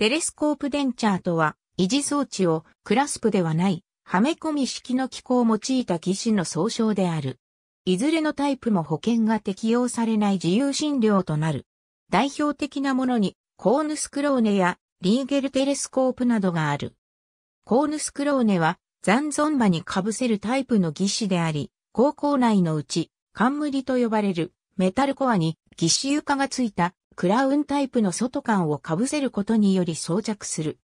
テレスコープデンチャーとは、維持装置をクラスプではない、はめ込み式の機構を用いた機種の総称である。いずれのタイプも保険が適用されない自由診療となる。代表的なものに、コーヌスクローネやリーゲルテレスコープなどがある。コーヌスクローネは、残存場に被せるタイプの技師であり、高校内のうち、冠と呼ばれるメタルコアに義肢床がついたクラウンタイプの外管を被せることにより装着する。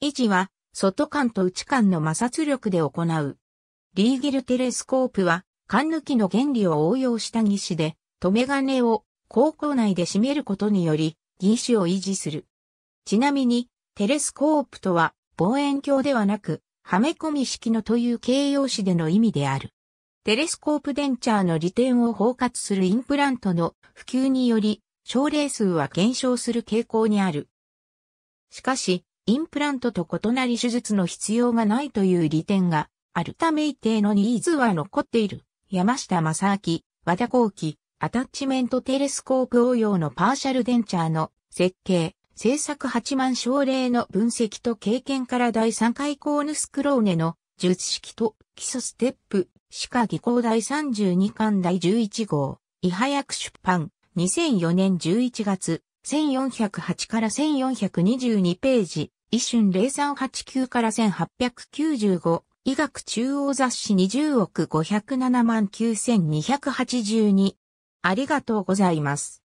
維持は、外管と内管の摩擦力で行う。リーギルテレスコープは、管抜きの原理を応用した義手で、留め金を高校内で締めることにより、義手を維持する。ちなみに、テレスコープとは、望遠鏡ではなく、はめ込み式のという形容詞での意味である。テレスコープデンチャーの利点を包括するインプラントの普及により、症例数は減少する傾向にある。しかし、インプラントと異なり手術の必要がないという利点があるため一定のニーズは残っている。山下正明、和田光輝、アタッチメントテレスコープ応用のパーシャルデンチャーの設計、制作8万症例の分析と経験から第3回コーヌスクローネの術式と基礎ステップ、歯科技工第32巻第11号、いはやく出版。2004年11月、1408から1422ページ、一春0389から1895、医学中央雑誌20億507万9282。ありがとうございます。